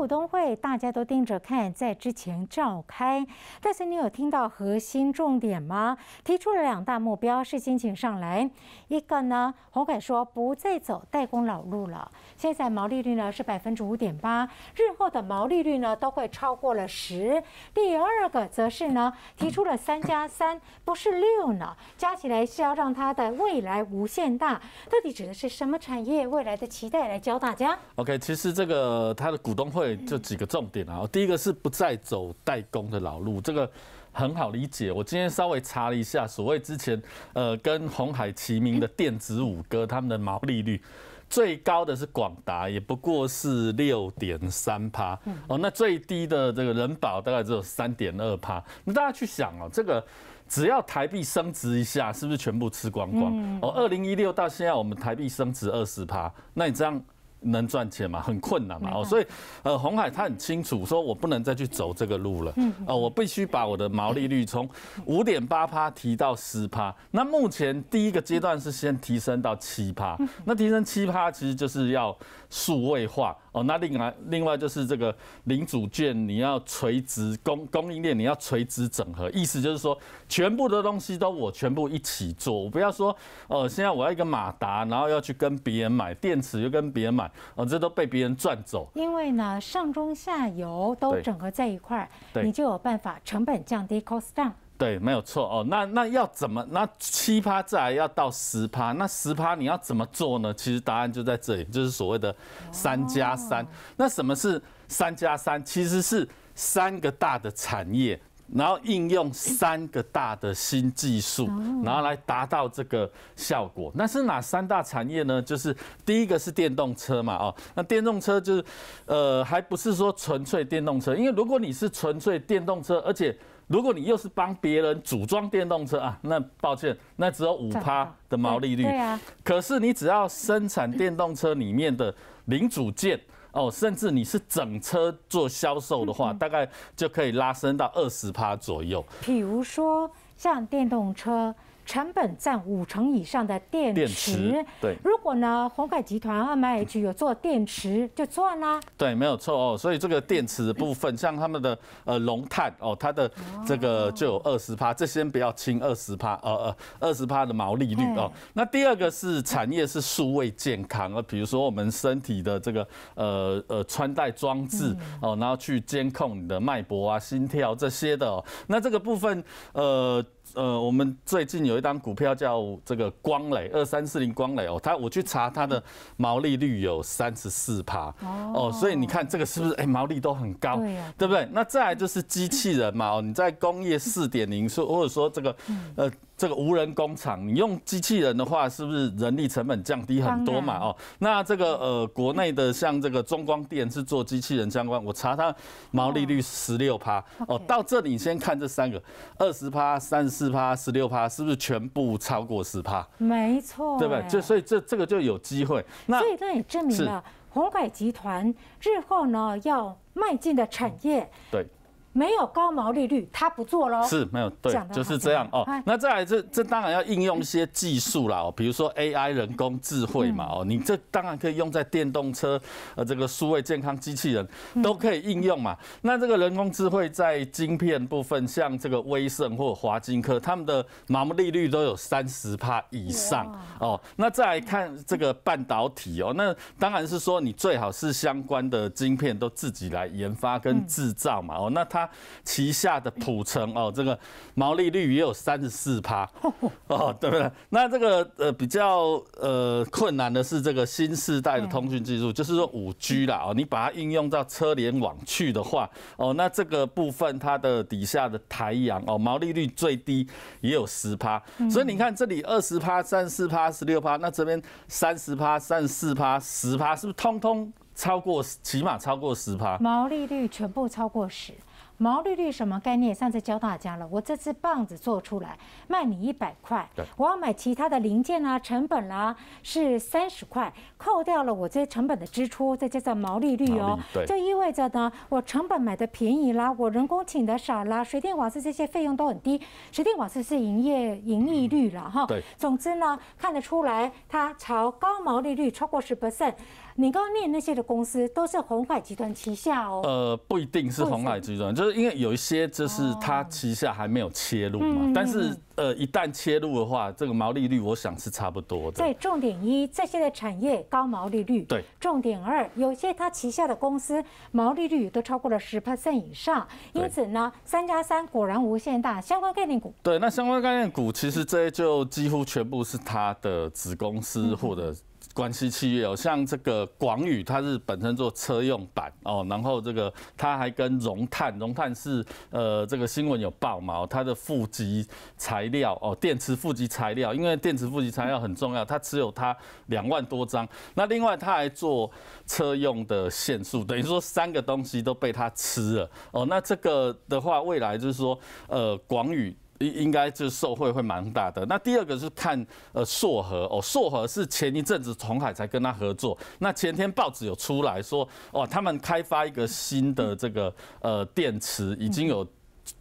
股东会大家都盯着看，在之前召开，但是你有听到核心重点吗？提出了两大目标，是先请上来。一个呢，红凯说不再走代工老路了，现在毛利率呢是百分之五点八，日后的毛利率呢都会超过了十。第二个则是呢，提出了三加三，不是六呢，加起来是要让它的未来无限大。到底指的是什么产业？未来的期待来教大家。OK，其实这个他的股东会。就几个重点啊，第一个是不再走代工的老路，这个很好理解。我今天稍微查了一下，所谓之前呃跟红海齐名的电子五哥，他们的毛利率最高的是广达，也不过是六点三趴哦。那最低的这个人保大概只有三点二趴。那大家去想哦，这个只要台币升值一下，是不是全部吃光光？哦，二零一六到现在我们台币升值二十趴，那你这样。能赚钱嘛？很困难嘛！哦，所以，呃，红海他很清楚，说我不能再去走这个路了。嗯呃，我必须把我的毛利率从五点八趴提到十趴。那目前第一个阶段是先提升到七趴。那提升七趴，其实就是要数位化哦。那另外，另外就是这个零组件，你要垂直供供应链，你要垂直整合，意思就是说，全部的东西都我全部一起做，我不要说，呃，现在我要一个马达，然后要去跟别人买电池，又跟别人买。哦，这都被别人赚走。因为呢，上中下游都整合在一块儿，你就有办法成本降低，cost down。对，没有错哦。那那要怎么？那七趴再要到十趴，那十趴你要怎么做呢？其实答案就在这里，就是所谓的三加三。那什么是三加三？其实是三个大的产业。然后应用三个大的新技术，然后来达到这个效果。那是哪三大产业呢？就是第一个是电动车嘛，哦，那电动车就是，呃，还不是说纯粹电动车，因为如果你是纯粹电动车，而且如果你又是帮别人组装电动车啊，那抱歉，那只有五趴的毛利率。对可是你只要生产电动车里面的零组件。哦，甚至你是整车做销售的话，大概就可以拉升到二十趴左右。比如说像电动车。成本占五成以上的电池，对。如果呢，宏凯集团二 M H 有做电池，就赚啦。对，没有错哦。所以这个电池的部分，像他们的呃龙碳哦，它的这个就有二十趴，这先不要轻二十趴，呃呃二十趴的毛利率哦。那第二个是产业是数位健康，啊，比如说我们身体的这个呃呃穿戴装置哦，然后去监控你的脉搏啊、心跳这些的。哦。那这个部分，呃呃，我们最近有。当股票叫这个光磊二三四零光磊哦，它我去查它的毛利率有三十四趴哦，所以你看这个是不是哎毛利都很高，对不对？那再来就是机器人嘛哦，你在工业四点零说或者说这个呃。这个无人工厂，你用机器人的话，是不是人力成本降低很多嘛？哦，那这个呃，国内的像这个中光电是做机器人相关，我查它毛利率十六趴哦。到这里，先看这三个，二十趴、三十四趴、十六趴，是不是全部超过十趴？没错，对不对？就所以这这个就有机会。那所以那也证明了红海集团日后呢要迈进的产业。对。没有高毛利率，他不做喽。是没有，对，就是这样哦。那再来这这当然要应用一些技术啦，比如说 AI 人工智慧嘛哦，你这当然可以用在电动车，呃，这个数位健康机器人都可以应用嘛。那这个人工智慧在晶片部分，像这个威盛或华晶科，他们的毛利率都有三十帕以上哦。那再来看这个半导体哦，那当然是说你最好是相关的晶片都自己来研发跟制造嘛哦，那他。旗下的普城哦，这个毛利率也有三十四趴 哦，对不对？那这个呃比较呃困难的是这个新时代的通讯技术，就是说五 G 啦哦，你把它应用到车联网去的话哦，那这个部分它的底下的台阳哦，毛利率最低也有十趴，所以你看这里二十趴、三十四趴、十六趴，那这边三十趴、三十四趴、十趴，是不是通通超过起码超过十趴？毛利率全部超过十。毛利率什么概念？上次教大家了。我这只棒子做出来卖你一百块，我要买其他的零件啊、成本啦是三十块，扣掉了我这些成本的支出，再加上毛利率哦，就意味着呢，我成本买的便宜啦，我人工请的少啦，水电网斯这些费用都很低，水电网斯是营业盈利率了哈。对，总之呢，看得出来它超高毛利率超过十 percent。你刚刚念那些的公司都是红海集团旗下哦。呃，不一定是红海集团，就是因为有一些就是它旗下还没有切入嘛。但是呃，一旦切入的话，这个毛利率我想是差不多的。对，重点一，这些的产业高毛利率。对。重点二，有些它旗下的公司毛利率都超过了十 percent 以上。因此呢，三加三果然无限大相关概念股。对，那相关概念股其实这就几乎全部是它的子公司或者。关系企业哦，像这个广宇，它是本身做车用板哦，然后这个它还跟融碳，融碳是呃这个新闻有报嘛，它的负极材料哦，电池负极材料，因为电池负极材料很重要，它持有它两万多张，那另外它还做车用的线束，等于说三个东西都被它吃了哦，那这个的话未来就是说呃广宇。应应该就是受贿会蛮大的。那第二个是看呃硕和哦，硕和是前一阵子从海才跟他合作。那前天报纸有出来说哦，他们开发一个新的这个呃电池已经有。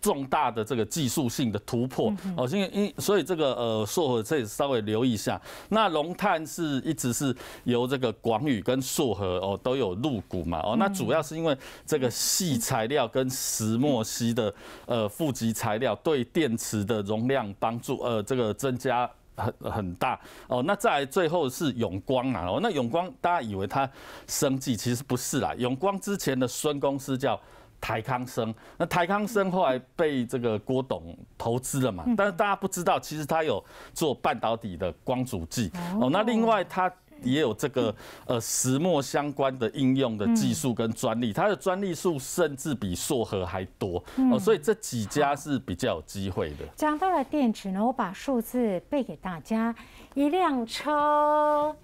重大的这个技术性的突破哦，因因所以这个呃硕和这稍微留意一下，那龙炭是一直是由这个广宇跟硕和哦都有入股嘛哦，那主要是因为这个细材料跟石墨烯的呃负极材料对电池的容量帮助呃这个增加很很大哦，那再最后是永光啊哦，那永光大家以为它生计其实不是啦，永光之前的孙公司叫。台康生，那台康生后来被这个郭董投资了嘛？但是大家不知道，其实他有做半导体的光阻剂哦。那另外，他也有这个呃石墨相关的应用的技术跟专利，他的专利数甚至比硕禾还多哦。所以这几家是比较有机会的。讲到了电池呢，我把数字背给大家：一辆车。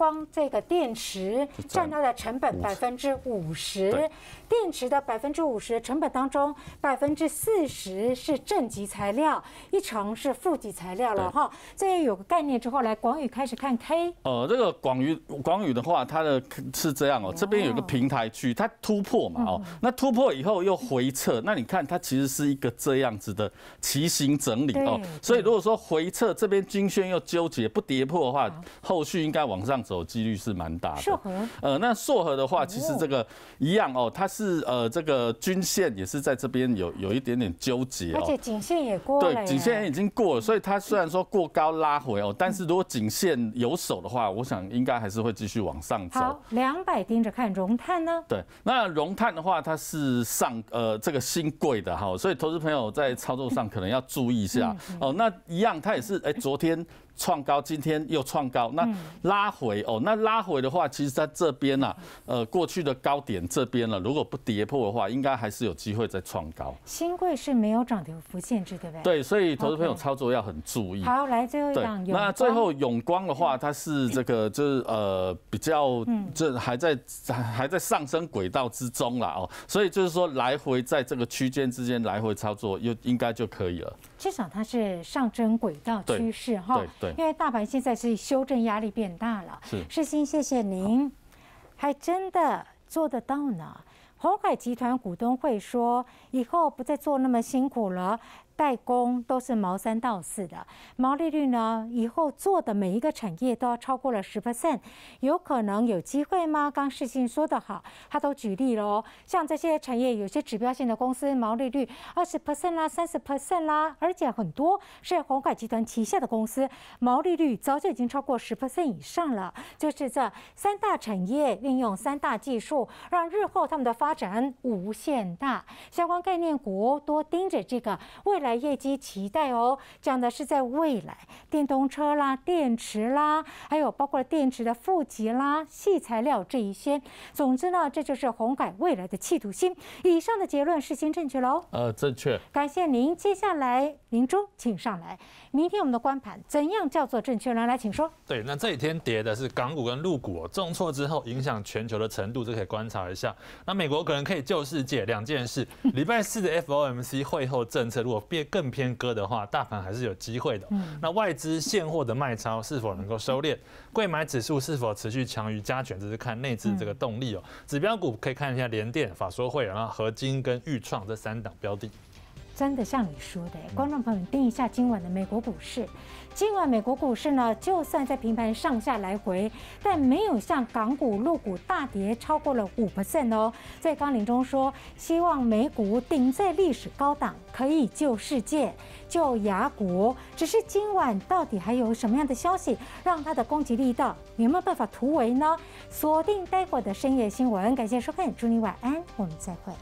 光这个电池占它的成本百分之五十，电池的百分之五十成本当中，百分之四十是正极材料，一层是负极材料了哈。这有个概念之后，来广宇开始看 K。呃，这个广宇广宇的话，它的是这样哦，这边有个平台区，它突破嘛哦，那突破以后又回撤，那你看它其实是一个这样子的骑行整理哦。所以如果说回撤这边均线又纠结不跌破的话，后续应该往上。走几率是蛮大的，呃，那硕和的话，其实这个一样哦，它是呃这个均线也是在这边有有一点点纠结哦，而且颈线也过了，对，颈线也已经过了，所以它虽然说过高拉回哦，但是如果颈线有手的话，我想应该还是会继续往上走。好，两百盯着看，融碳呢？对，那融碳的话，它是上呃这个新贵的哈，所以投资朋友在操作上可能要注意一下哦。那一样，它也是哎，昨天。创高，今天又创高，那拉回哦，那拉回的话，其实在这边呢，呃，过去的高点这边了，如果不跌破的话，应该还是有机会再创高。新贵是没有涨停幅限制的，对不对？对，所以投资朋友操作要很注意。好，来最后一档，那最后永光的话，它是这个就是呃比较，这还在还在上升轨道之中了哦，所以就是说来回在这个区间之间来回操作，又应该就可以了。至少它是上升轨道趋势哈。对对。因为大盘现在是修正压力变大了。是，世新，谢谢您，还真的做得到呢。华海集团股东会说，以后不再做那么辛苦了。代工都是毛三到四的，毛利率呢？以后做的每一个产业都要超过了十 percent，有可能有机会吗？刚世信说的好，他都举例了，像这些产业有些指标性的公司，毛利率二十 percent 啦，三十 percent 啦，而且很多是红海集团旗下的公司，毛利率早就已经超过十 percent 以上了。就是这三大产业运用三大技术，让日后他们的发展无限大。相关概念股多盯着这个未来。业绩期待哦，讲的是在未来电动车啦、电池啦，还有包括电池的负极啦、细材料这一些。总之呢，这就是红海未来的企图心。以上的结论是先正确喽？呃，正确。感谢您。接下来明珠请上来。明天我们的观盘，怎样叫做正确？来，请说。对，那这几天跌的是港股跟陆股，重挫之后影响全球的程度，这可以观察一下。那美国可能可以救世界两件事：礼拜四的 FOMC 会后政策如果变。更偏割的话，大盘还是有机会的。那外资现货的卖超是否能够收敛？贵买指数是否持续强于加权？这是看内资这个动力哦。指标股可以看一下联电、法说会，然后合金跟裕创这三档标的。真的像你说的，观众朋友盯一下今晚的美国股市。今晚美国股市呢，就算在平盘上下来回，但没有像港股、陆股大跌超过了五 percent 哦。在纲领中说，希望美股顶在历史高档，可以救世界、救雅股。只是今晚到底还有什么样的消息，让它的攻击力道有没有办法突围呢？锁定待会的深夜新闻，感谢收看，祝你晚安，我们再会。